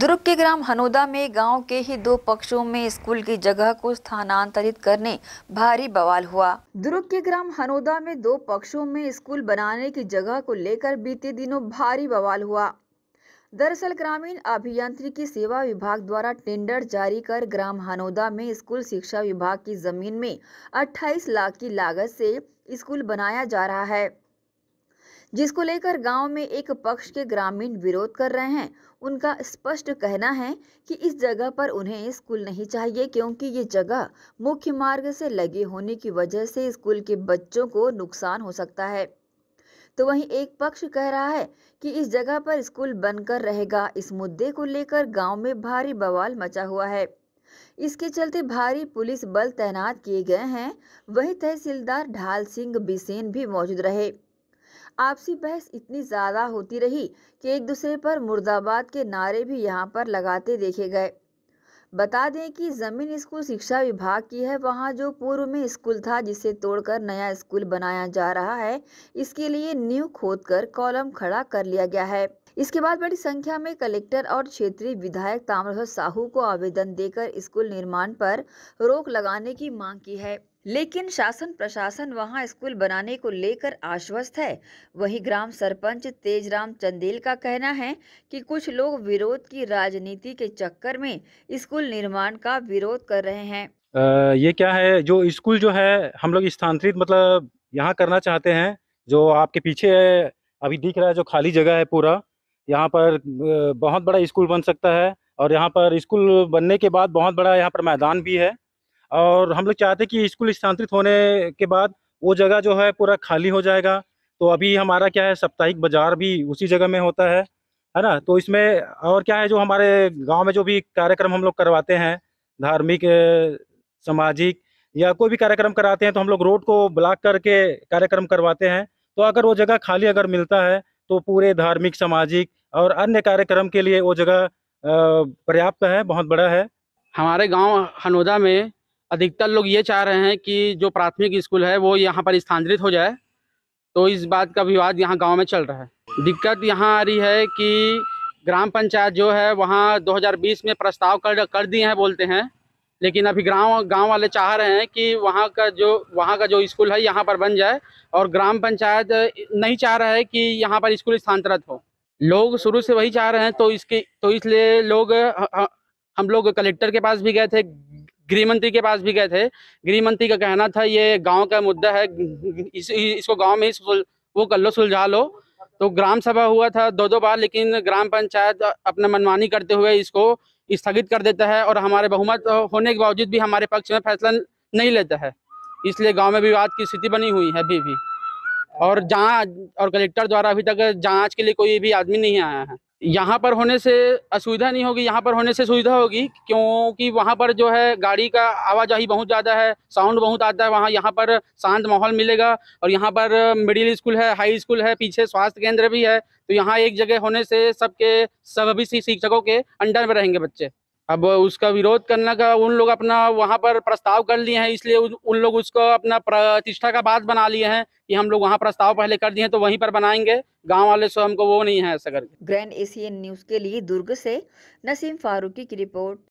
दुर्ग के ग्राम हनोदा में गांव के ही दो पक्षों में स्कूल की जगह को स्थानांतरित करने भारी बवाल हुआ दुर्ग के ग्राम हनोदा में दो पक्षों में स्कूल बनाने की जगह को लेकर बीते दिनों भारी बवाल हुआ दरअसल ग्रामीण अभियांत्रिकी सेवा विभाग द्वारा टेंडर जारी कर ग्राम हनोदा में स्कूल शिक्षा विभाग की जमीन में 28 लाख की लागत से स्कूल बनाया जा रहा है जिसको लेकर गांव में एक पक्ष के ग्रामीण विरोध कर रहे हैं उनका स्पष्ट कहना है कि इस जगह पर उन्हें स्कूल नहीं चाहिए क्योंकि ये जगह मुख्य मार्ग से लगे होने की वजह से स्कूल के बच्चों को नुकसान हो सकता है तो वहीं एक पक्ष कह रहा है कि इस जगह पर स्कूल बनकर रहेगा इस मुद्दे को लेकर गांव में भारी बवाल मचा हुआ है इसके चलते भारी पुलिस बल तैनात किए गए हैं वहीं तहसीलदार ढाल सिंह बिसेन भी मौजूद रहे आपसी बहस इतनी ज़्यादा होती रही कि एक दूसरे पर मुर्दाबाद के नारे भी यहाँ पर लगाते देखे गए बता दें कि ज़मीन स्कूल शिक्षा विभाग की है वहाँ जो पूर्व में स्कूल था जिसे तोड़कर नया स्कूल बनाया जा रहा है इसके लिए न्यू खोदकर कॉलम खड़ा कर लिया गया है इसके बाद बड़ी संख्या में कलेक्टर और क्षेत्रीय विधायक ताम्रध्वज साहू को आवेदन देकर स्कूल निर्माण पर रोक लगाने की मांग की है लेकिन शासन प्रशासन वहां स्कूल बनाने को लेकर आश्वस्त है वहीं ग्राम सरपंच तेजराम चंदेल का कहना है कि कुछ लोग विरोध की राजनीति के चक्कर में स्कूल निर्माण का विरोध कर रहे हैं ये क्या है जो स्कूल जो है हम लोग स्थानांतरित मतलब यहाँ करना चाहते हैं जो आपके पीछे है अभी दिख रहा है जो खाली जगह है पूरा यहाँ पर बहुत बड़ा स्कूल बन सकता है और यहाँ पर स्कूल बनने के बाद बहुत बड़ा यहाँ पर मैदान भी है और हम लोग चाहते हैं कि स्कूल स्थानांतरित होने के बाद वो जगह जो है पूरा खाली हो जाएगा तो अभी हमारा क्या है साप्ताहिक बाजार भी उसी जगह में होता है है ना तो इसमें और क्या है जो हमारे गांव में जो भी कार्यक्रम हम लोग करवाते हैं धार्मिक सामाजिक या कोई भी कार्यक्रम कराते हैं तो हम लोग रोड को ब्लॉक करके कार्यक्रम करवाते हैं तो अगर वो जगह खाली अगर मिलता है तो पूरे धार्मिक सामाजिक और अन्य कार्यक्रम के लिए वो जगह पर्याप्त है बहुत बड़ा है हमारे गाँव हनोदा में अधिकतर लोग ये चाह रहे हैं कि जो प्राथमिक स्कूल है वो यहाँ पर स्थानांतरित हो जाए तो इस बात का विवाद यहाँ गांव में चल रहा है दिक्कत यहाँ आ रही है कि ग्राम पंचायत जो है वहाँ 2020 में प्रस्ताव कर कर दिए हैं बोलते हैं लेकिन अभी ग्राम गांव वाले चाह रहे हैं कि वहाँ का जो वहाँ का जो स्कूल है यहाँ पर बन जाए और ग्राम पंचायत नहीं चाह रहा है कि यहाँ पर स्कूल स्थानांतरित हो लोग शुरू से वही चाह रहे हैं तो इसके तो इसलिए लोग हम लोग कलेक्टर के पास भी गए थे गृह मंत्री के पास भी गए थे गृह मंत्री का कहना था ये गांव का मुद्दा है इस, इसको गांव में ही वो कर लो सुलझा लो तो ग्राम सभा हुआ था दो दो बार लेकिन ग्राम पंचायत अपना मनमानी करते हुए इसको स्थगित कर देता है और हमारे बहुमत होने के बावजूद भी हमारे पक्ष में फैसला नहीं लेता है इसलिए गाँव में विवाद की स्थिति बनी हुई है अभी भी और जहाँ और कलेक्टर द्वारा अभी तक जाँच के लिए कोई भी आदमी नहीं आया है यहाँ पर होने से असुविधा नहीं होगी यहाँ पर होने से सुविधा होगी क्योंकि वहाँ पर जो है गाड़ी का आवाजाही बहुत ज़्यादा है साउंड बहुत आता है वहाँ यहाँ पर शांत माहौल मिलेगा और यहाँ पर मिडिल स्कूल है हाई स्कूल है पीछे स्वास्थ्य केंद्र भी है तो यहाँ एक जगह होने से सबके सभी शिक्षकों के अंडर में रहेंगे बच्चे अब उसका विरोध करने का उन लोग अपना वहाँ पर प्रस्ताव कर लिए हैं इसलिए उन लोग उसको अपना प्रतिष्ठा का बात बना लिए हैं कि हम लोग वहाँ प्रस्ताव पहले कर दिए तो वहीं पर बनाएंगे गांव वाले सो हमको वो नहीं है ऐसा करके ग्रैंड एशियन न्यूज के लिए दुर्ग से नसीम फारूकी की रिपोर्ट